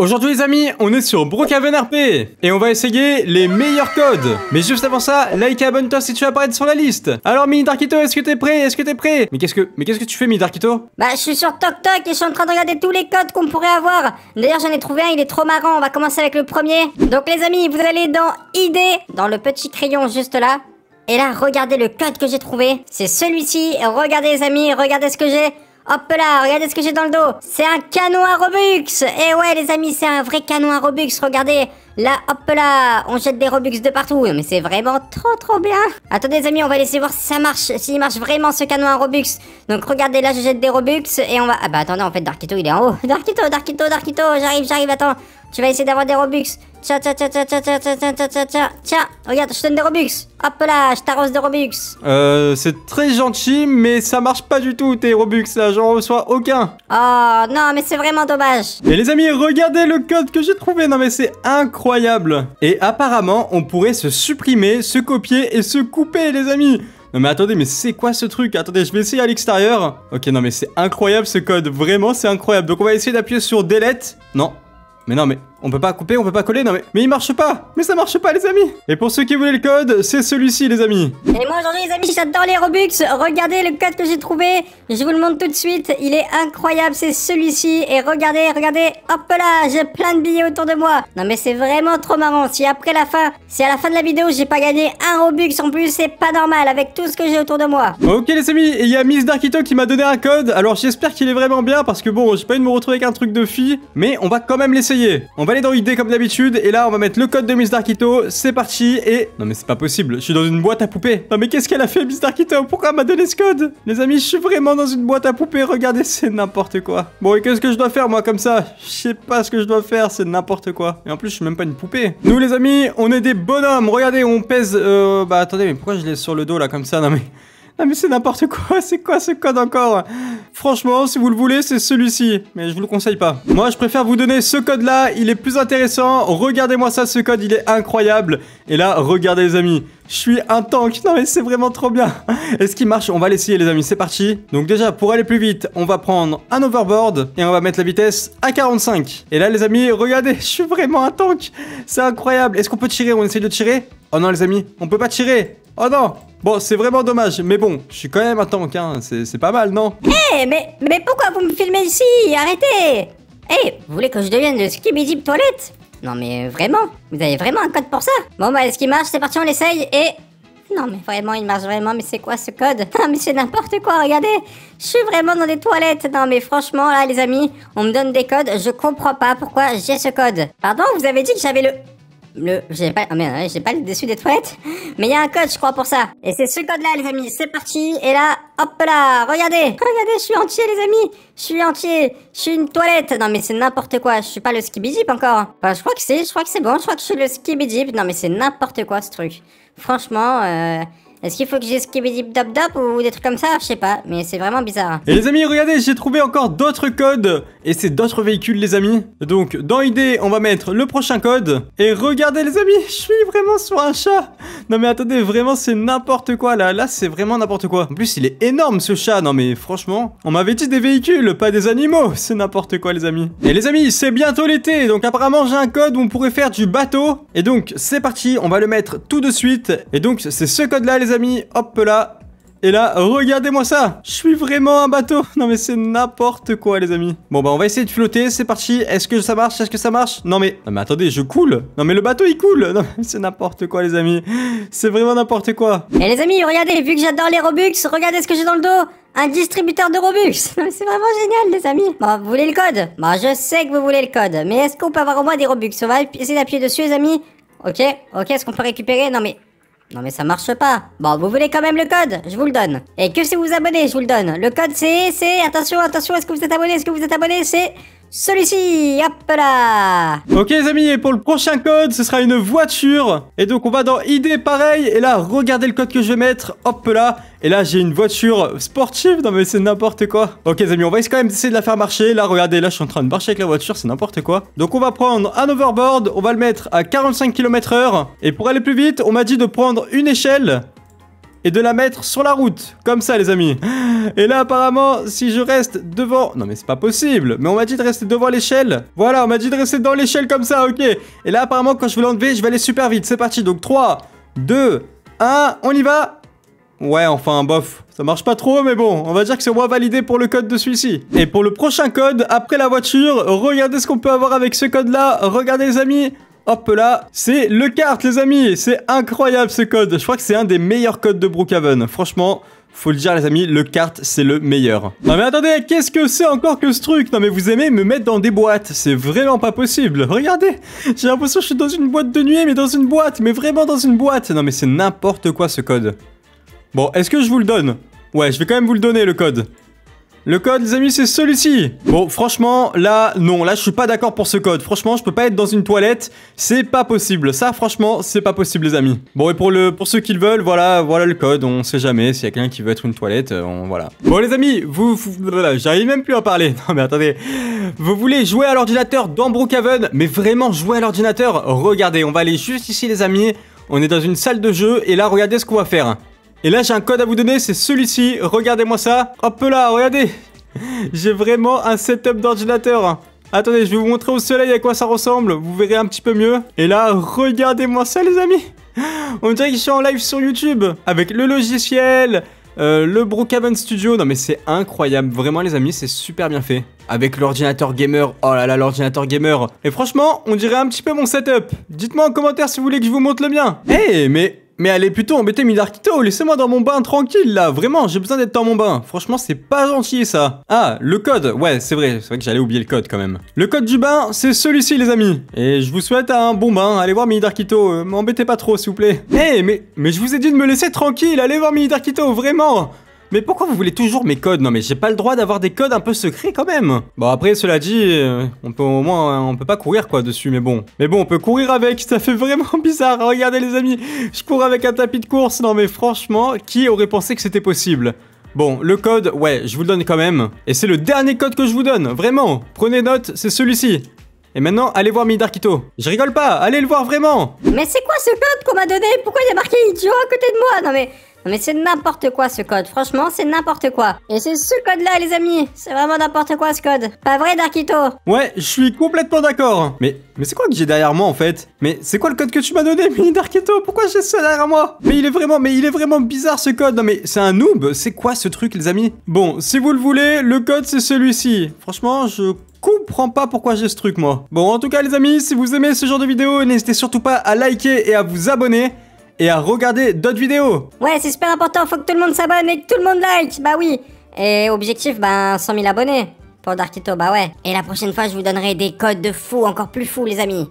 Aujourd'hui les amis, on est sur Brookhaven RP et on va essayer les meilleurs codes. Mais juste avant ça, like et abonne-toi si tu veux apparaître sur la liste. Alors Mini Darkito, est-ce que t'es prêt Est-ce que t'es prêt Mais qu'est-ce que mais qu'est-ce que tu fais Mini Darkito Bah je suis sur TokTok et je suis en train de regarder tous les codes qu'on pourrait avoir. D'ailleurs j'en ai trouvé un, il est trop marrant, on va commencer avec le premier. Donc les amis, vous allez dans ID, dans le petit crayon juste là. Et là, regardez le code que j'ai trouvé. C'est celui-ci. Regardez les amis, regardez ce que j'ai. Hop là, regardez ce que j'ai dans le dos. C'est un canon à Robux. Et eh ouais, les amis, c'est un vrai canon à Robux. Regardez. Là, hop là, on jette des Robux de partout. mais c'est vraiment trop, trop bien. Attendez, les amis, on va laisser voir si ça marche, s'il marche vraiment ce canon à Robux. Donc, regardez, là, je jette des Robux et on va... Ah bah, attendez, en fait, Darkito, il est en haut. Darkito, Darkito, Darkito, j'arrive, j'arrive, attends. Tu vas essayer d'avoir des Robux. Tiens, tiens, tiens, tiens, tiens, tiens, tiens, tiens, tiens, tiens, Regarde, je te donne des Robux. Hop là, je t'arrose des Robux. Euh, c'est très gentil, mais ça marche pas du tout, tes Robux, là. J'en reçois aucun. Oh, non, mais c'est vraiment dommage. Et les amis, regardez le code que j'ai trouvé. Non, mais c'est incroyable. Et apparemment, on pourrait se supprimer, se copier et se couper, les amis. Non mais attendez, mais c'est quoi ce truc Attendez, je vais essayer à l'extérieur. Ok, non mais c'est incroyable ce code. Vraiment, c'est incroyable. Donc on va essayer d'appuyer sur Delete. Non. Mais non, mais on peut pas couper, on peut pas coller, non mais... Mais il marche pas Mais ça marche pas, les amis Et pour ceux qui voulaient le code, c'est celui-ci, les amis Et moi, aujourd'hui, les amis, j'adore les Robux Regardez le code que j'ai trouvé Je vous le montre tout de suite, il est incroyable, c'est celui-ci Et regardez, regardez Hop là, j'ai plein de billets autour de moi Non mais c'est vraiment trop marrant Si après la fin, si à la fin de la vidéo, j'ai pas gagné un Robux en plus, c'est pas normal avec tout ce que j'ai autour de moi Ok, les amis, il y a Miss Darkito qui m'a donné un code Alors j'espère qu'il est vraiment bien, parce que bon, j'ai pas eu de me retrouver avec un truc de fille, mais on va quand même l'essayer va aller dans idée comme d'habitude, et là on va mettre le code de Miss Darkito, c'est parti, et... Non mais c'est pas possible, je suis dans une boîte à poupées. Non mais qu'est-ce qu'elle a fait Miss Darkito Pourquoi elle m'a donné ce code Les amis, je suis vraiment dans une boîte à poupées, regardez, c'est n'importe quoi. Bon, et qu'est-ce que je dois faire moi comme ça Je sais pas ce que je dois faire, c'est n'importe quoi. Et en plus, je suis même pas une poupée. Nous les amis, on est des bonhommes, regardez, on pèse... Euh... Bah attendez, mais pourquoi je l'ai sur le dos là comme ça Non mais... Ah mais c'est n'importe quoi, c'est quoi ce code encore Franchement, si vous le voulez, c'est celui-ci, mais je vous le conseille pas. Moi, je préfère vous donner ce code-là, il est plus intéressant. Regardez-moi ça, ce code, il est incroyable. Et là, regardez les amis, je suis un tank. Non mais c'est vraiment trop bien. Est-ce qu'il marche On va l'essayer les amis, c'est parti. Donc déjà, pour aller plus vite, on va prendre un overboard et on va mettre la vitesse à 45. Et là les amis, regardez, je suis vraiment un tank. C'est incroyable. Est-ce qu'on peut tirer On essaie de tirer Oh non les amis, on peut pas tirer. Oh non Bon, c'est vraiment dommage, mais bon, je suis quand même un tank, hein. c'est pas mal, non Hé, eh, mais, mais pourquoi vous me filmez ici Arrêtez Hé, eh, vous voulez que je devienne le skibidi toilette Non mais vraiment, vous avez vraiment un code pour ça Bon bah, est-ce qu'il marche C'est parti, on l'essaye et... Non mais vraiment, il marche vraiment, mais c'est quoi ce code Non mais c'est n'importe quoi, regardez Je suis vraiment dans des toilettes Non mais franchement, là les amis, on me donne des codes, je comprends pas pourquoi j'ai ce code. Pardon, vous avez dit que j'avais le le. J'ai pas. oh euh, merde, j'ai pas le dessus des toilettes. Mais il y a un code, je crois, pour ça. Et c'est ce code-là, les amis. C'est parti. Et là, hop là. Regardez. Regardez, je suis entier, les amis. Je suis entier. Je suis une toilette. Non, mais c'est n'importe quoi. Je suis pas le skibidi encore. Enfin, je crois que c'est. Je crois que c'est bon. Je crois que je suis le skibidi Non, mais c'est n'importe quoi, ce truc. Franchement, euh. Est-ce qu'il faut que j'ai dit dop dop ou des trucs comme ça Je sais pas, mais c'est vraiment bizarre. Et les amis, regardez, j'ai trouvé encore d'autres codes. Et c'est d'autres véhicules, les amis. Donc, dans idée on va mettre le prochain code. Et regardez, les amis, je suis vraiment sur un chat. Non, mais attendez, vraiment, c'est n'importe quoi, là. Là, c'est vraiment n'importe quoi. En plus, il est énorme, ce chat. Non, mais franchement, on m'avait dit des véhicules, pas des animaux. C'est n'importe quoi, les amis. Et les amis, c'est bientôt l'été. Donc, apparemment, j'ai un code où on pourrait faire du bateau. Et donc, c'est parti. On va le mettre tout de suite. Et donc, c'est ce code-là, les amis, hop là. Et là, regardez-moi ça Je suis vraiment un bateau Non mais c'est n'importe quoi, les amis. Bon bah on va essayer de flotter, c'est parti. Est-ce que ça marche Est-ce que ça marche Non mais... Non mais attendez, je coule Non mais le bateau, il coule Non mais c'est n'importe quoi, les amis. C'est vraiment n'importe quoi. Et eh, les amis, regardez, vu que j'adore les Robux, regardez ce que j'ai dans le dos un distributeur de Robux C'est vraiment génial les amis vous voulez le code moi je sais que vous voulez le code, mais est-ce qu'on peut avoir au moins des Robux On va essayer d'appuyer dessus les amis. Ok, ok, est-ce qu'on peut récupérer Non mais non mais ça marche pas. Bon, vous voulez quand même le code Je vous le donne. Et que si vous vous abonnez, je vous le donne. Le code c'est, c'est, attention, attention, est-ce que vous êtes abonné Est-ce que vous êtes abonné C'est celui-ci, hop là Ok les amis, et pour le prochain code, ce sera une voiture. Et donc on va dans ID pareil, et là, regardez le code que je vais mettre, hop là. Et là, j'ai une voiture sportive, non mais c'est n'importe quoi. Ok les amis, on va quand même essayer de la faire marcher. Là, regardez, là, je suis en train de marcher avec la voiture, c'est n'importe quoi. Donc on va prendre un overboard, on va le mettre à 45 km heure. Et pour aller plus vite, on m'a dit de prendre une échelle et de la mettre sur la route. Comme ça, les amis. Et là, apparemment, si je reste devant... Non, mais c'est pas possible. Mais on m'a dit de rester devant l'échelle. Voilà, on m'a dit de rester dans l'échelle comme ça, ok. Et là, apparemment, quand je vais l'enlever, je vais aller super vite. C'est parti. Donc, 3, 2, 1, on y va Ouais, enfin, bof. Ça marche pas trop, mais bon, on va dire que c'est moi validé pour le code de celui-ci. Et pour le prochain code, après la voiture, regardez ce qu'on peut avoir avec ce code-là. Regardez, les amis, Hop là, c'est le cart, les amis, c'est incroyable ce code, je crois que c'est un des meilleurs codes de Brookhaven, franchement... Faut le dire les amis, le carte c'est le meilleur. Non mais attendez, qu'est-ce que c'est encore que ce truc Non mais vous aimez me mettre dans des boîtes, c'est vraiment pas possible. Regardez, j'ai l'impression que je suis dans une boîte de nuit, mais dans une boîte, mais vraiment dans une boîte. Non mais c'est n'importe quoi ce code. Bon, est-ce que je vous le donne Ouais, je vais quand même vous le donner le code. Le code, les amis, c'est celui-ci. Bon, franchement, là, non, là, je suis pas d'accord pour ce code. Franchement, je peux pas être dans une toilette. C'est pas possible. Ça, franchement, c'est pas possible, les amis. Bon, et pour, le, pour ceux qui le veulent, voilà, voilà le code. On sait jamais. S'il y a quelqu'un qui veut être une toilette, euh, on, voilà. Bon, les amis, vous, j'arrive même plus à parler. Non, mais attendez. Vous voulez jouer à l'ordinateur dans Brookhaven, mais vraiment jouer à l'ordinateur Regardez, on va aller juste ici, les amis. On est dans une salle de jeu et là, regardez ce qu'on va faire. Et là, j'ai un code à vous donner, c'est celui-ci. Regardez-moi ça. Hop là, regardez. j'ai vraiment un setup d'ordinateur. Attendez, je vais vous montrer au soleil à quoi ça ressemble. Vous verrez un petit peu mieux. Et là, regardez-moi ça, les amis. On dirait que je suis en live sur YouTube. Avec le logiciel, euh, le Brookhaven Studio, non mais c'est incroyable, vraiment les amis, c'est super bien fait. Avec l'ordinateur gamer, oh là là l'ordinateur gamer. Et franchement, on dirait un petit peu mon setup. Dites-moi en commentaire si vous voulez que je vous montre le mien. Hé, eh, hey, mais mais allez plutôt embêter Midarkito, laissez-moi dans mon bain tranquille là, vraiment, j'ai besoin d'être dans mon bain. Franchement, c'est pas gentil ça. Ah, le code, ouais, c'est vrai, c'est vrai que j'allais oublier le code quand même. Le code du bain, c'est celui-ci les amis. Et je vous souhaite un bon bain, allez voir Midarkito, euh, m'embêtez pas trop s'il vous plaît. Hé, eh, mais, mais je vous ai dit de me laisser tranquille, allez voir Midarkito, vraiment mais pourquoi vous voulez toujours mes codes Non mais j'ai pas le droit d'avoir des codes un peu secrets quand même Bon après cela dit, euh, on peut au moins, on peut pas courir quoi dessus mais bon. Mais bon on peut courir avec, ça fait vraiment bizarre, regardez les amis Je cours avec un tapis de course, non mais franchement, qui aurait pensé que c'était possible Bon, le code, ouais, je vous le donne quand même. Et c'est le dernier code que je vous donne, vraiment Prenez note, c'est celui-ci. Et maintenant, allez voir Midarkito. Je rigole pas, allez le voir vraiment Mais c'est quoi ce code qu'on m'a donné Pourquoi il y a marqué idiot à côté de moi Non mais mais c'est n'importe quoi ce code, franchement c'est n'importe quoi. Et c'est ce code là les amis, c'est vraiment n'importe quoi ce code. Pas vrai Darkito Ouais, je suis complètement d'accord. Mais, mais c'est quoi que j'ai derrière moi en fait Mais c'est quoi le code que tu m'as donné Mini Darkito, pourquoi j'ai ça derrière moi Mais il est vraiment, mais il est vraiment bizarre ce code. Non mais c'est un noob, c'est quoi ce truc les amis Bon, si vous le voulez, le code c'est celui-ci. Franchement, je comprends pas pourquoi j'ai ce truc moi. Bon en tout cas les amis, si vous aimez ce genre de vidéo, n'hésitez surtout pas à liker et à vous abonner et à regarder d'autres vidéos. Ouais, c'est super important, faut que tout le monde s'abonne et que tout le monde like, bah oui. Et objectif, ben bah, 100 000 abonnés pour Darkito, bah ouais. Et la prochaine fois, je vous donnerai des codes de fou, encore plus fous, les amis.